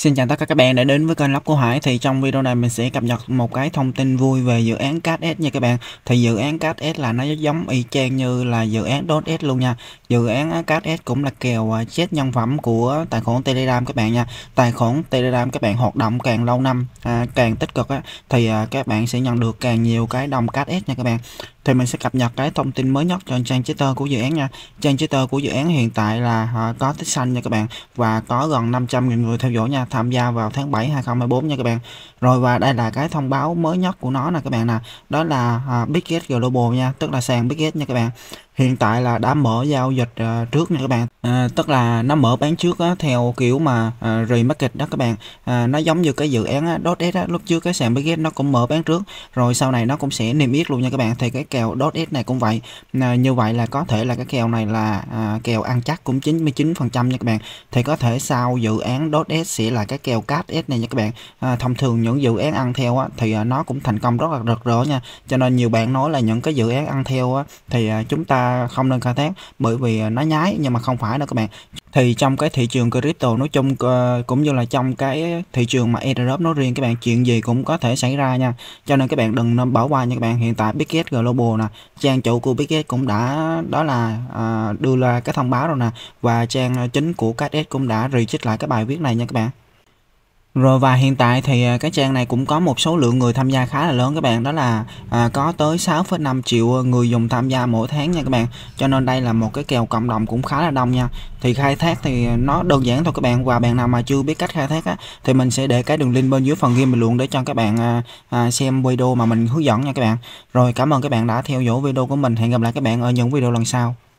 Xin chào tất cả các bạn đã đến với kênh Lóc của Hải Thì trong video này mình sẽ cập nhật một cái thông tin vui về dự án CATS nha các bạn Thì dự án CATS là nó giống y chang như là dự án .s luôn nha Dự án CATS cũng là kèo à, chết nhân phẩm của tài khoản Telegram các bạn nha Tài khoản Telegram các bạn hoạt động càng lâu năm, à, càng tích cực á Thì à, các bạn sẽ nhận được càng nhiều cái đồng CATS nha các bạn thì mình sẽ cập nhật cái thông tin mới nhất cho trang Twitter của dự án nha trang Twitter của dự án hiện tại là họ à, có tích xanh nha các bạn và có gần 500.000 người theo dõi nha tham gia vào tháng 7 2024 nha các bạn rồi và đây là cái thông báo mới nhất của nó nè các bạn nè đó là à, Bitget Global nha tức là sàn Bitget nha các bạn hiện tại là đã mở giao dịch à, trước nha các bạn à, tức là nó mở bán trước á, theo kiểu mà uh, remarket đó các bạn à, nó giống như cái dự án á, .s á, lúc trước cái sàn Bitget nó cũng mở bán trước rồi sau này nó cũng sẽ niêm yết luôn nha các bạn thì cái kèo .s này cũng vậy à, như vậy là có thể là cái kèo này là à, kèo ăn chắc cũng 99% nha các bạn thì có thể sau dự án .s sẽ là cái kèo cát s này nha các bạn à, thông thường những dự án ăn theo á, thì à, nó cũng thành công rất là rực rỡ nha cho nên nhiều bạn nói là những cái dự án ăn theo á, thì à, chúng ta không nên khai thác bởi vì à, nó nhái nhưng mà không phải đâu các bạn thì trong cái thị trường crypto nói chung ờ, cũng như là trong cái thị trường mà Ethereum nói riêng các bạn chuyện gì cũng có thể xảy ra nha cho nên các bạn đừng bỏ qua nha các bạn hiện tại Bitget Global nè trang chủ của Bitget cũng đã đó là ờ, đưa ra cái thông báo rồi nè và trang chính của KS cũng đã retweet lại cái bài viết này nha các bạn rồi và hiện tại thì à, cái trang này cũng có một số lượng người tham gia khá là lớn các bạn đó là à, có tới 6,5 triệu người dùng tham gia mỗi tháng nha các bạn cho nên đây là một cái kèo cộng đồng cũng khá là đông nha thì khai thác thì nó đơn giản thôi các bạn và bạn nào mà chưa biết cách khai thác á, thì mình sẽ để cái đường link bên dưới phần game bình luận để cho các bạn à, à, xem video mà mình hướng dẫn nha các bạn rồi cảm ơn các bạn đã theo dõi video của mình hẹn gặp lại các bạn ở những video lần sau